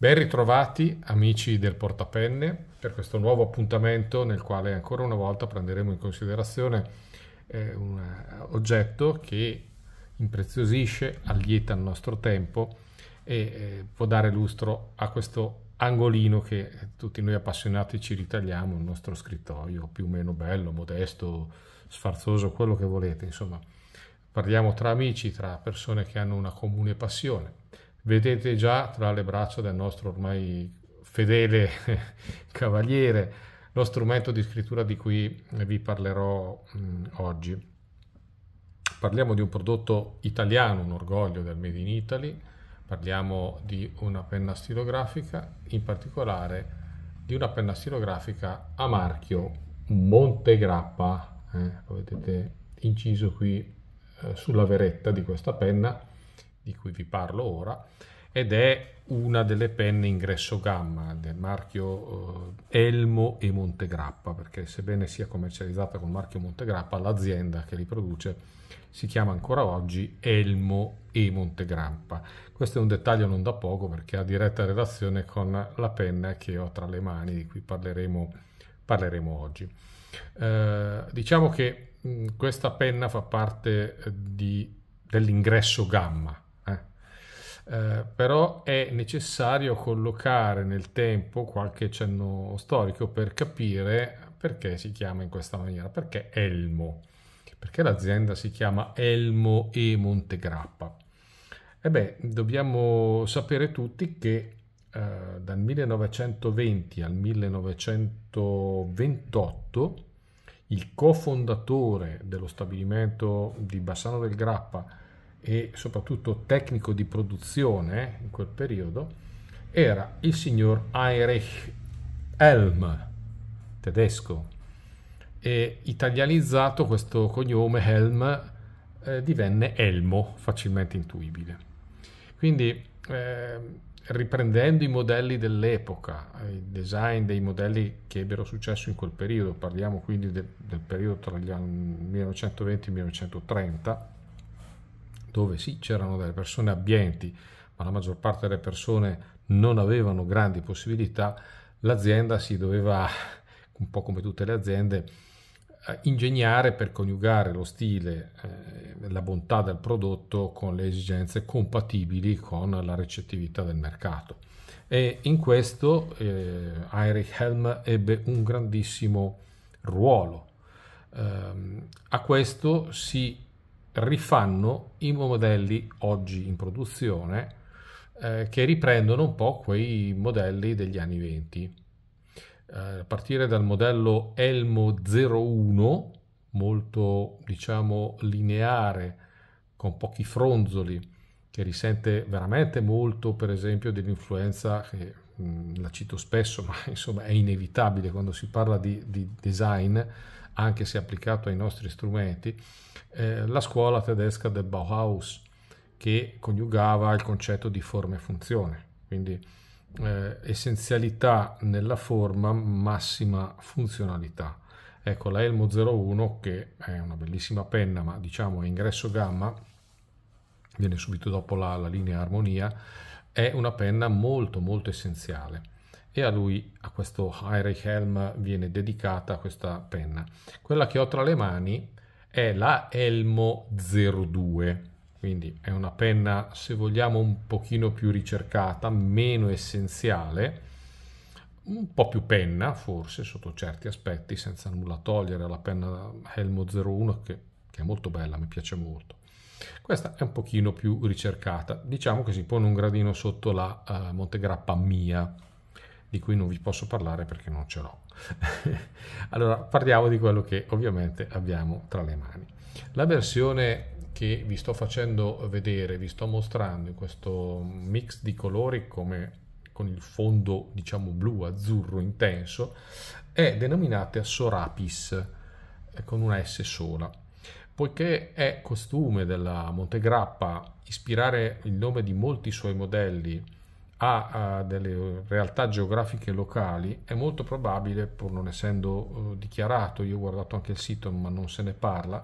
Ben ritrovati amici del portapenne per questo nuovo appuntamento nel quale ancora una volta prenderemo in considerazione eh, un eh, oggetto che impreziosisce, allieta il nostro tempo e eh, può dare lustro a questo angolino che eh, tutti noi appassionati ci ritagliamo, il nostro scrittoio più o meno bello, modesto, sfarzoso, quello che volete, insomma. Parliamo tra amici, tra persone che hanno una comune passione vedete già tra le braccia del nostro ormai fedele cavaliere lo strumento di scrittura di cui vi parlerò oggi. Parliamo di un prodotto italiano, un orgoglio del Made in Italy, parliamo di una penna stilografica, in particolare di una penna stilografica a marchio Montegrappa, eh, lo vedete inciso qui eh, sulla veretta di questa penna, di cui vi parlo ora ed è una delle penne ingresso gamma del marchio eh, Elmo e Montegrappa, perché sebbene sia commercializzata col marchio Montegrappa, l'azienda che li produce si chiama ancora oggi Elmo e Montegrappa. Questo è un dettaglio non da poco perché ha diretta relazione con la penna che ho tra le mani, di cui parleremo, parleremo oggi. Eh, diciamo che mh, questa penna fa parte eh, di, dell'ingresso gamma eh, però è necessario collocare nel tempo qualche cenno storico per capire perché si chiama in questa maniera, perché Elmo, perché l'azienda si chiama Elmo e Montegrappa. E eh beh, dobbiamo sapere tutti che eh, dal 1920 al 1928 il cofondatore dello stabilimento di Bassano del Grappa e soprattutto tecnico di produzione in quel periodo era il signor Heinrich Helm, tedesco, e italianizzato questo cognome Helm eh, divenne Elmo, facilmente intuibile. Quindi eh, riprendendo i modelli dell'epoca, eh, il design dei modelli che ebbero successo in quel periodo, parliamo quindi del, del periodo tra gli anni 1920 e 1930, dove sì c'erano delle persone abbienti, ma la maggior parte delle persone non avevano grandi possibilità, l'azienda si doveva, un po' come tutte le aziende, eh, ingegnare per coniugare lo stile, eh, la bontà del prodotto con le esigenze compatibili con la recettività del mercato. E in questo eh, Heinrich Helm ebbe un grandissimo ruolo. Eh, a questo si rifanno i modelli oggi in produzione eh, che riprendono un po' quei modelli degli anni 20. Eh, a partire dal modello Elmo 01, molto diciamo lineare, con pochi fronzoli, che risente veramente molto per esempio dell'influenza che mm, la cito spesso, ma insomma è inevitabile quando si parla di, di design anche se applicato ai nostri strumenti, eh, la scuola tedesca del Bauhaus, che coniugava il concetto di forma e funzione, quindi eh, essenzialità nella forma, massima funzionalità. Ecco, la Elmo 01, che è una bellissima penna, ma diciamo ingresso gamma, viene subito dopo la, la linea armonia, è una penna molto molto essenziale e a lui, a questo Heinrich Helm, viene dedicata questa penna. Quella che ho tra le mani è la Elmo 02, quindi è una penna, se vogliamo, un pochino più ricercata, meno essenziale, un po' più penna, forse, sotto certi aspetti, senza nulla togliere alla penna Helmo 01, che, che è molto bella, mi piace molto. Questa è un pochino più ricercata, diciamo che si pone un gradino sotto la uh, Montegrappa mia, di cui non vi posso parlare perché non ce l'ho. allora parliamo di quello che ovviamente abbiamo tra le mani. La versione che vi sto facendo vedere, vi sto mostrando in questo mix di colori come con il fondo diciamo blu azzurro intenso è denominata Sorapis eh, con una S sola. Poiché è costume della Montegrappa ispirare il nome di molti suoi modelli a, delle uh, realtà geografiche locali è molto probabile, pur non essendo uh, dichiarato, io ho guardato anche il sito ma non se ne parla,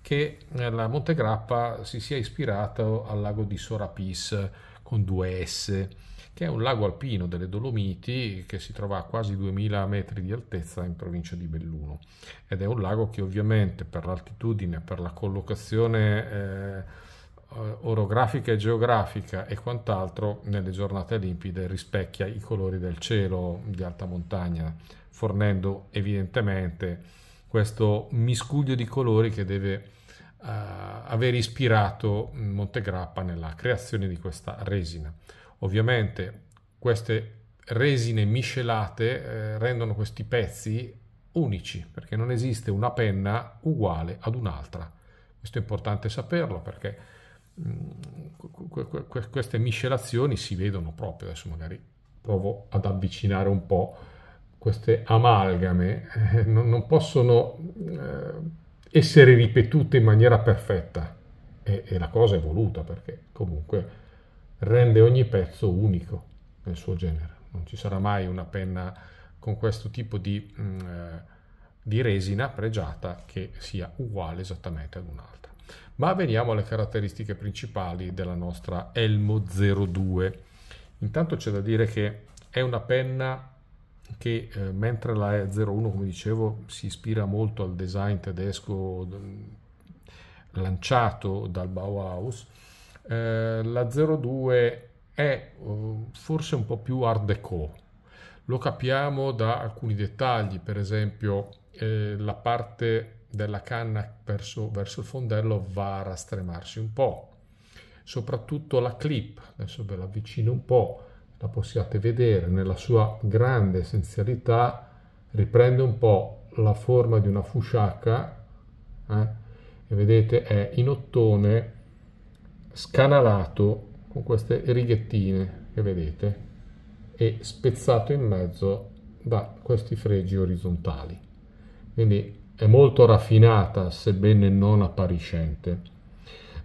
che eh, la Monte Grappa si sia ispirato al lago di Sorapis con due S, che è un lago alpino delle Dolomiti che si trova a quasi 2000 metri di altezza in provincia di Belluno ed è un lago che ovviamente per l'altitudine, per la collocazione eh, eh, orografica e geografica e quant'altro nelle giornate limpide rispecchia i colori del cielo di alta montagna, fornendo evidentemente questo miscuglio di colori che deve uh, aver ispirato Montegrappa nella creazione di questa resina. Ovviamente queste resine miscelate eh, rendono questi pezzi unici, perché non esiste una penna uguale ad un'altra. Questo è importante saperlo perché Mm, queste miscelazioni si vedono proprio. Adesso magari provo ad avvicinare un po' queste amalgame, eh, non, non, possono eh, essere ripetute in maniera perfetta e, e la cosa è voluta perché comunque rende ogni pezzo unico nel suo genere. Non ci sarà mai una penna con questo tipo di, mh, mm, eh, di resina pregiata che sia uguale esattamente ad un'altra. Ma veniamo alle caratteristiche principali della nostra Elmo 02. Intanto c'è da dire che è una penna che eh, mentre la 01 come dicevo si ispira molto al design tedesco mm, lanciato dal Bauhaus, eh, la 02 è uh, forse un po' più art déco. Lo capiamo da alcuni dettagli, per esempio eh, la parte della canna verso, verso il fondello va a rastremarsi un po'. Soprattutto la clip, adesso ve la avvicino un po', la possiate vedere nella sua grande essenzialità, riprende un po' la forma di una fusciaca, eh? e vedete è in ottone, scanalato con queste righettine che vedete, e spezzato in mezzo da questi fregi orizzontali. Quindi è molto raffinata, sebbene non appariscente.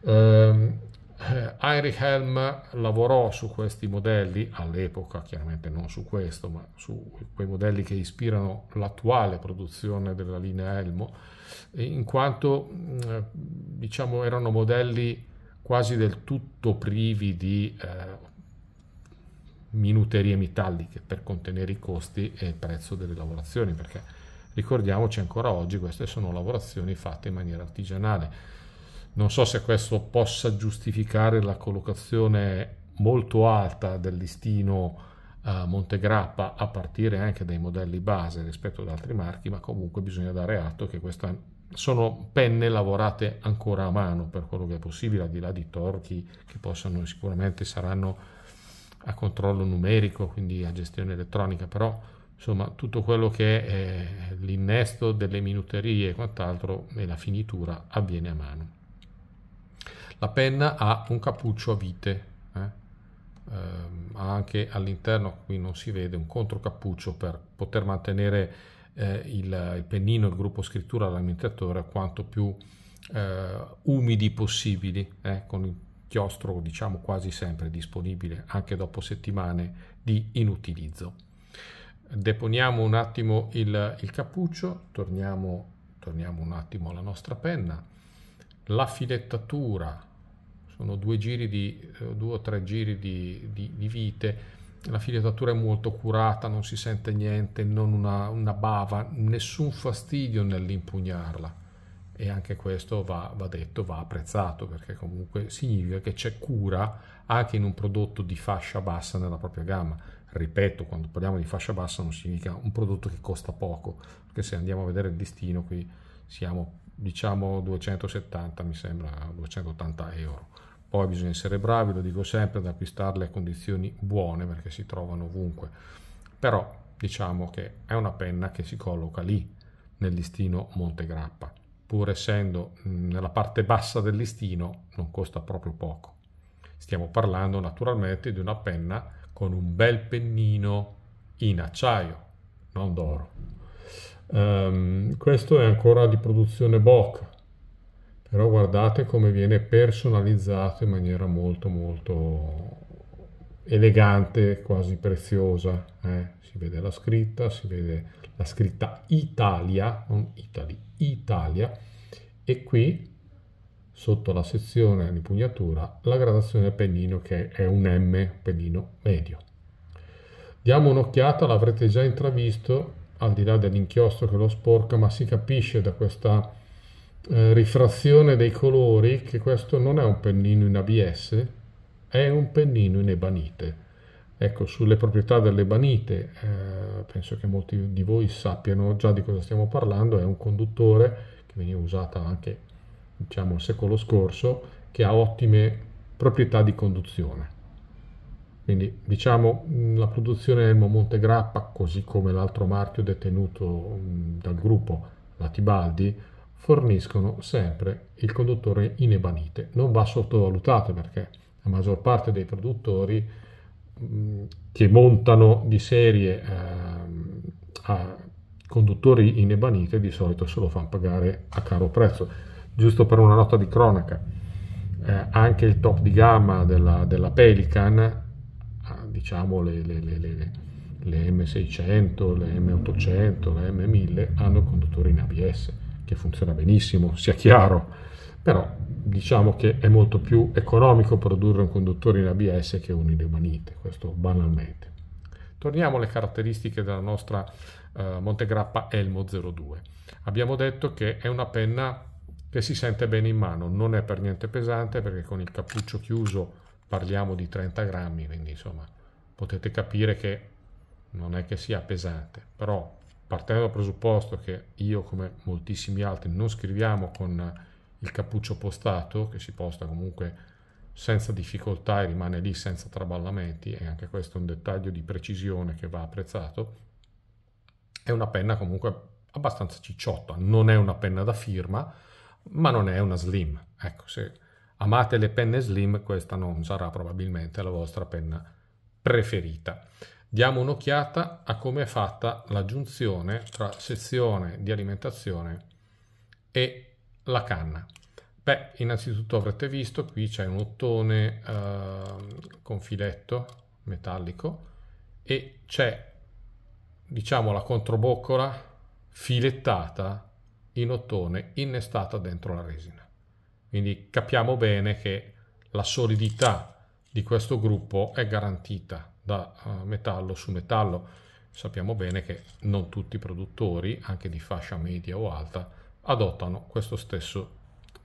Ehm, eh, Heinrich Helm lavorò su questi modelli all'epoca, chiaramente non su questo, ma su quei modelli che ispirano l'attuale produzione della linea Elmo, in quanto eh, diciamo erano modelli quasi del tutto privi di eh, minuterie metalliche per contenere i costi e il prezzo delle lavorazioni, perché Ricordiamoci ancora oggi, queste sono lavorazioni fatte in maniera artigianale. Non so se questo possa giustificare la collocazione molto alta del listino eh, Montegrappa a partire anche dai modelli base rispetto ad altri marchi, ma comunque bisogna dare atto che questa sono penne lavorate ancora a mano per quello che è possibile, al di là di torchi che possono sicuramente saranno a controllo numerico, quindi a gestione elettronica, però insomma tutto quello che è eh, l'innesto delle minuterie e quant'altro e la finitura avviene a mano. La penna ha un cappuccio a vite, eh? eh, anche all'interno, qui non si vede, un controcappuccio per poter mantenere eh, il, il, pennino, il gruppo scrittura all'ambientatore quanto più eh, umidi possibili, eh, con il chiostro diciamo quasi sempre disponibile anche dopo settimane di inutilizzo deponiamo un attimo il, il cappuccio, torniamo, torniamo un attimo alla nostra penna, la filettatura, sono due, giri di, eh, due o tre giri di, di, di vite, la filettatura è molto curata, non si sente niente, non una, una bava, nessun fastidio nell'impugnarla. E anche questo va, va, detto, va apprezzato, perché comunque significa che c'è cura anche in un prodotto di fascia bassa nella propria gamma ripeto, quando parliamo di fascia bassa non significa un prodotto che costa poco, perché se andiamo a vedere il listino qui siamo diciamo 270, mi sembra 280 euro. Poi bisogna essere bravi, lo dico sempre, ad acquistarle a condizioni buone perché si trovano ovunque. Però diciamo che è una penna che si colloca lì nel listino Montegrappa. Pur essendo nella parte bassa del listino non costa proprio poco. Stiamo parlando naturalmente di una penna con un bel pennino in acciaio, non d'oro. Um, questo è ancora di produzione Bocca, però guardate come viene personalizzato in maniera molto molto elegante, quasi preziosa. Eh? Si vede la scritta, si vede la scritta Italia, non Italy, Italia, e qui sotto la sezione di pugnatura la gradazione del pennino che è un M, pennino medio. Diamo un'occhiata, l'avrete già intravisto, al di là dell'inchiostro che lo sporca, ma si capisce da questa eh, rifrazione dei colori che questo non è un pennino in ABS, è un pennino in ebanite. Ecco, sulle proprietà dell'ebanite, eh, penso che molti di voi sappiano già di cosa stiamo parlando, è un conduttore che veniva usato anche diciamo secolo scorso, che ha ottime proprietà di conduzione. Quindi diciamo la produzione Elmo Montegrappa, così come l'altro marchio detenuto dal gruppo la Tibaldi, forniscono sempre il conduttore in ebanite. Non va sottovalutato perché la maggior parte dei produttori che montano di serie eh, a conduttori in ebanite di solito se lo fanno pagare a caro prezzo giusto per una nota di cronaca, eh, anche il top di gamma della, della Pelican, eh, diciamo le, le, le, le, M600, le M800, le M1000, hanno il conduttore in ABS, che funziona benissimo, sia chiaro, però diciamo che è molto più economico produrre un conduttore in ABS che un in emanite, questo banalmente. Torniamo alle caratteristiche della nostra eh, Montegrappa Elmo 02. Abbiamo detto che è una penna che si sente bene in mano, non è per niente pesante perché con il cappuccio chiuso parliamo di 30 grammi, quindi insomma potete capire che non è che sia pesante, però partendo dal presupposto che io come moltissimi altri non scriviamo con il cappuccio postato, che si posta comunque senza difficoltà e rimane lì senza traballamenti, e anche questo è un dettaglio di precisione che va apprezzato, è una penna comunque abbastanza cicciotta, non è una penna da firma, ma non è una slim. Ecco, se amate le penne slim, questa non sarà probabilmente la vostra penna preferita. Diamo un'occhiata a come è fatta l'aggiunzione tra sezione di alimentazione e la canna. Beh, innanzitutto avrete visto, qui c'è un ottone eh, con filetto metallico e c'è, diciamo, la controboccola filettata in ottone innestata dentro la resina. Quindi capiamo bene che la solidità di questo gruppo è garantita da eh, metallo su metallo. Sappiamo bene che non tutti i produttori, anche di fascia media o alta, adottano questo stesso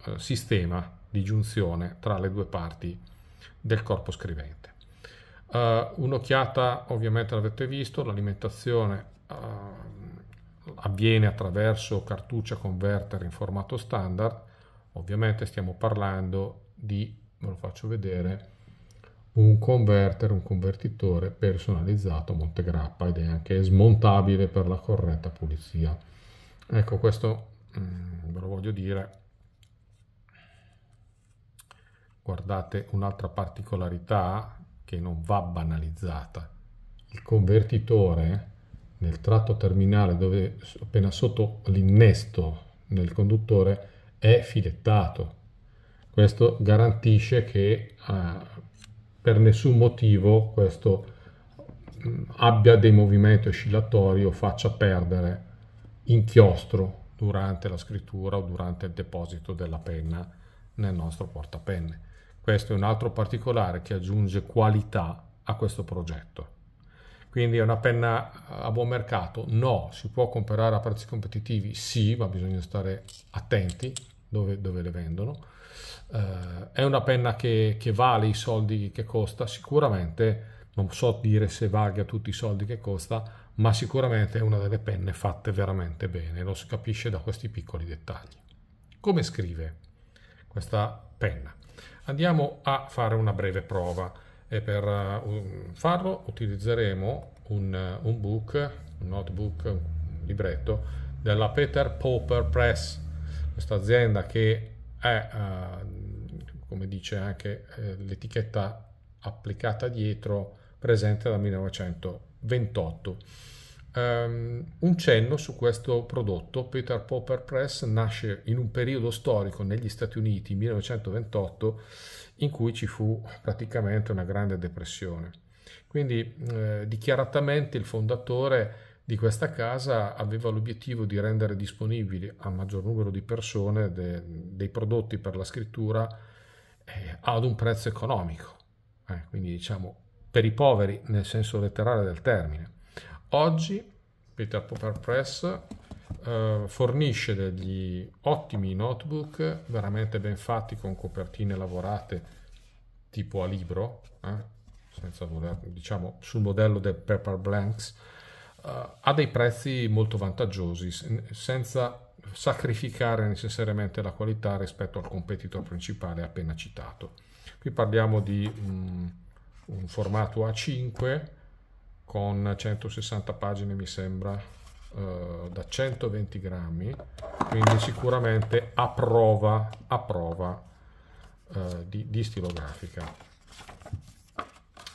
eh, sistema di giunzione tra le due parti del corpo scrivente. Uh, un'occhiata ovviamente l'avete visto, l'alimentazione uh, avviene attraverso cartuccia converter in formato standard, ovviamente stiamo parlando di, ve lo faccio vedere, un converter, un convertitore personalizzato Montegrappa ed è anche smontabile per la corretta pulizia. Ecco, questo mm, ve lo voglio dire. Guardate un'altra particolarità che non va banalizzata. Il convertitore nel tratto terminale dove appena sotto l'innesto nel conduttore è filettato. Questo garantisce che eh, per nessun motivo questo mm, abbia dei movimenti oscillatori o faccia perdere inchiostro durante la scrittura o durante il deposito della penna nel nostro portapenne. Questo è un altro particolare che aggiunge qualità a questo progetto. Quindi è una penna a buon mercato? No, si può comprare a prezzi competitivi? Sì, ma bisogna stare attenti dove, dove le vendono. Uh, è una penna che, che, vale i soldi che costa? Sicuramente, non so dire se valga tutti i soldi che costa, ma sicuramente è una delle penne fatte veramente bene, lo si capisce da questi piccoli dettagli. Come scrive questa penna? Andiamo a fare una breve prova e per eh, farlo utilizzeremo un, eh, un, book, un notebook, un libretto della Peter Popper Press, questa azienda che è, uh, come dice anche uh, l'etichetta applicata dietro, presente dal 1928. Um, un cenno su questo prodotto. Peter Popper Press nasce in un periodo storico negli Stati Uniti, 1928, in cui ci fu praticamente una grande depressione. Quindi eh, dichiaratamente il fondatore di questa casa aveva l'obiettivo di rendere disponibili al maggior numero di persone de- dei prodotti per la scrittura eh, ad un prezzo economico, eh, quindi diciamo per i poveri nel senso letterale del termine. Oggi Peter Popper Press eh, fornisce degli ottimi notebook veramente ben fatti con copertine lavorate tipo a libro, eh, senza voler, diciamo sul modello del Pepper Blanks, eh, a dei prezzi molto vantaggiosi, senza sacrificare necessariamente la qualità rispetto al competitor principale appena citato. Qui parliamo di um, un formato A5 con 160 pagine mi sembra eh, da 120 grammi quindi sicuramente a prova, a prova eh, di, di stilografica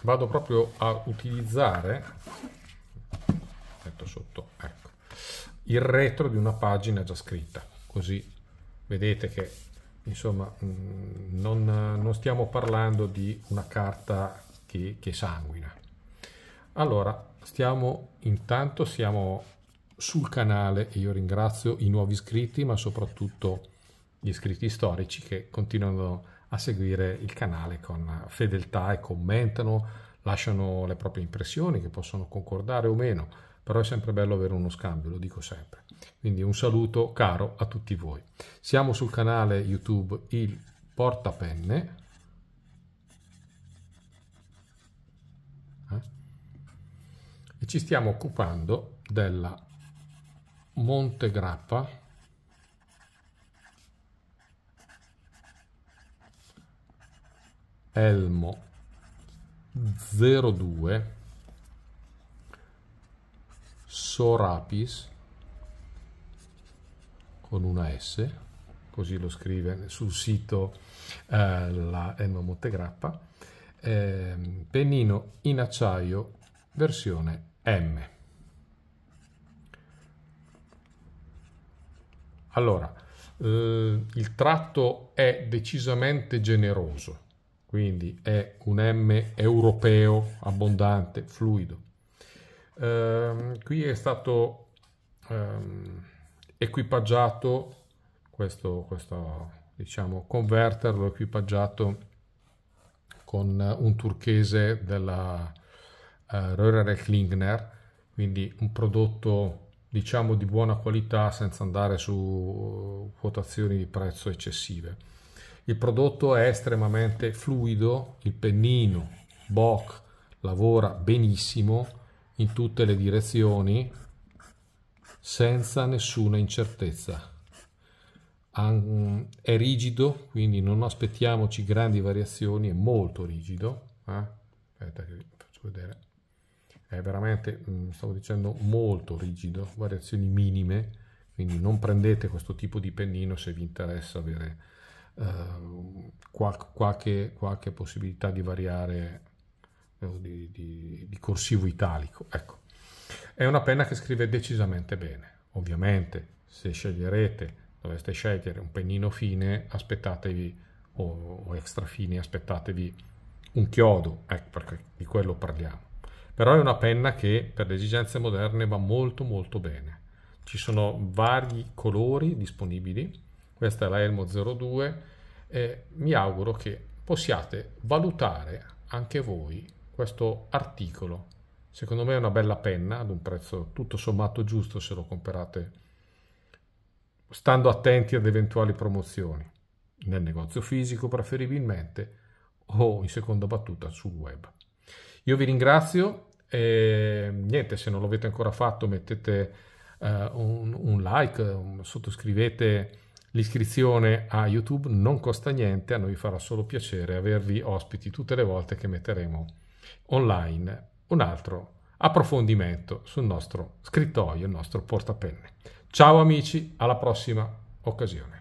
vado proprio a utilizzare metto sotto ecco il retro di una pagina già scritta così vedete che insomma mm, non, non stiamo parlando di una carta che, che sanguina allora, stiamo intanto siamo sul canale e io ringrazio i nuovi iscritti, ma soprattutto gli iscritti storici che continuano a seguire il canale con fedeltà e commentano, lasciano le proprie impressioni che possono concordare o meno, però è sempre bello avere uno scambio, lo dico sempre. Quindi un saluto caro a tutti voi. Siamo sul canale YouTube Il Portapenne ci stiamo occupando della Monte Grappa Elmo 02 Sorapis con una S, così lo scrive sul sito eh, la Elmo Montegrappa, eh, pennino in acciaio versione M. Allora, eh, il tratto è decisamente generoso, quindi è un M europeo, abbondante, fluido. Eh, qui è stato eh, equipaggiato questo, questo diciamo, converter, l'ho equipaggiato con un turchese della, eh, Röhrer Klingner, quindi un prodotto diciamo di buona qualità senza andare su eh, quotazioni di prezzo eccessive. Il prodotto è estremamente fluido, il pennino Bock lavora benissimo in tutte le direzioni senza nessuna incertezza. È rigido, quindi non aspettiamoci grandi variazioni, è molto rigido. Eh? Aspetta che vi faccio vedere è veramente, mm, stavo dicendo, molto rigido, variazioni minime, quindi non prendete questo tipo di pennino se vi interessa avere eh, qualche, qualche, possibilità di variare eh, di, di, di, corsivo italico. Ecco, è una penna che scrive decisamente bene. Ovviamente, se sceglierete, dovreste scegliere un pennino fine, aspettatevi, o, o extra fine, aspettatevi un chiodo, ecco, perché di quello parliamo però è una penna che per le esigenze moderne va molto molto bene. Ci sono vari colori disponibili, questa è la Elmo 02 e mi auguro che possiate valutare anche voi questo articolo. Secondo me è una bella penna ad un prezzo tutto sommato giusto se lo comprate stando attenti ad eventuali promozioni nel negozio fisico preferibilmente o in seconda battuta sul web. Io vi ringrazio e niente, se non l'avete ancora fatto mettete uh, un, un, like, un, sottoscrivete l'iscrizione a YouTube, non costa niente, a noi farà solo piacere avervi ospiti tutte le volte che metteremo online un altro approfondimento sul nostro scrittoio, il nostro portapenne. Ciao amici, alla prossima occasione.